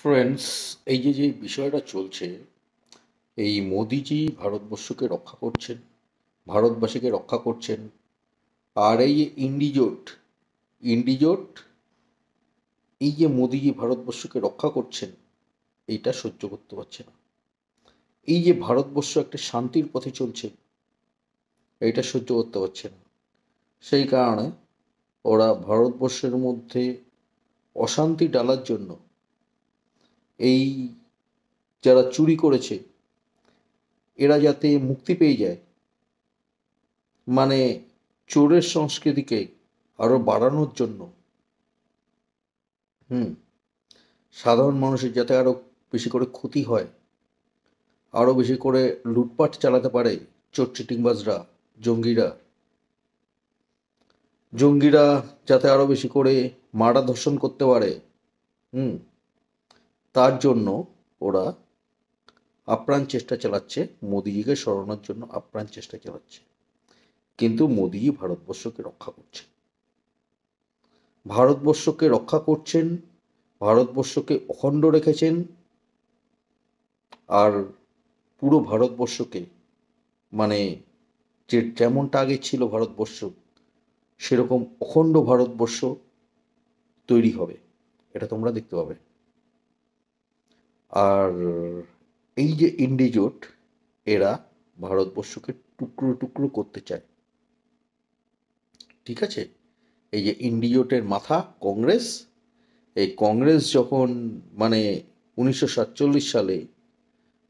friends এই যে যে বিষয়টা চলছে এই মোদিজি ভারতবর্ষকে রক্ষা করছেন ভারতবাসীকে রক্ষা করছেন আর এই যে ইন্ডিজোট ইন্ডিজোট এই যে মোদিজি ভারতবর্ষকে রক্ষা করছেন এইটা সহ্য করতে পারছে না এই যে ভারতবর্ষ একটা শান্তির পথে চলছে এইটা সহ্য করতে পারছে না সেই কারণে ওরা ভারতবর্ষের মধ্যে অশান্তি ডালার জন্য এই যারা চুরি করেছে এরা যাতে মুক্তি পেয়ে যায় মানে চোরের সংস্কৃতিকে আরও বাড়ানোর জন্য হুম সাধারণ মানুষের যাতে আরও বেশি করে ক্ষতি হয় আরও বেশি করে লুটপাট চালাতে পারে চোর চিটিংবাজরা জঙ্গিরা জঙ্গিরা যাতে আরও বেশি করে মারা ধর্ষণ করতে পারে হুম তার জন্য ওরা আপ্রাণ চেষ্টা চালাচ্ছে মোদিজিকে সরানোর জন্য আপ্রাণ চেষ্টা চালাচ্ছে কিন্তু মোদিজি ভারতবর্ষকে রক্ষা করছে ভারতবর্ষকে রক্ষা করছেন ভারতবর্ষকে অখণ্ড রেখেছেন আর পুরো ভারতবর্ষকে মানে যে যেমনটা আগে ছিল ভারতবর্ষ সেরকম অখণ্ড ভারতবর্ষ তৈরি হবে এটা তোমরা দেখতে পাবে আর এই যে ইন্ডিজোট এরা ভারতবর্ষকে টুকরো টুকরো করতে চায় ঠিক আছে এই যে ইন্ডিজোটের মাথা কংগ্রেস এই কংগ্রেস যখন মানে উনিশশো সাতচল্লিশ সালে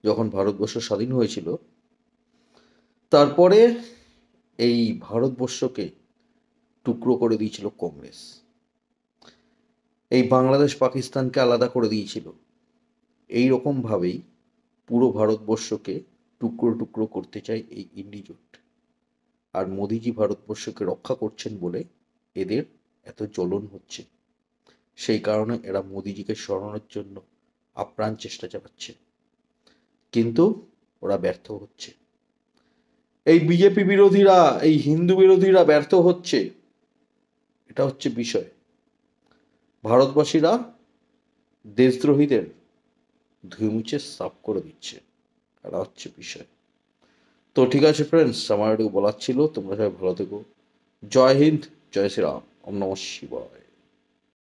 যখন ভারতবর্ষ স্বাধীন হয়েছিল তারপরে এই ভারতবর্ষকে টুকরো করে দিয়েছিল কংগ্রেস এই বাংলাদেশ পাকিস্তানকে আলাদা করে দিয়েছিল এই রকমভাবেই পুরো ভারতবর্ষকে টুকরো টুকরো করতে চায় এই ইন্ডি জোট আর মোদিজি ভারতবর্ষকে রক্ষা করছেন বলে এদের এত জ্বলন হচ্ছে সেই কারণে এরা মোদিজিকে সরানোর জন্য আপ্রাণ চেষ্টা চালাচ্ছে কিন্তু ওরা ব্যর্থ হচ্ছে এই বিজেপি বিরোধীরা এই হিন্দু বিরোধীরা ব্যর্থ হচ্ছে এটা হচ্ছে বিষয় ভারতবাসীরা দেশদ্রোহীদের ধুয়ে মুছে সাফ করে দিচ্ছে এটা হচ্ছে বিষয় তো ঠিক আছে ফ্রেন্ডস আমার একটু বলার ছিল তোমরা সবাই ভালো থেকো জয় হিন্দ জয় শ্রীরাম ওম শিবায়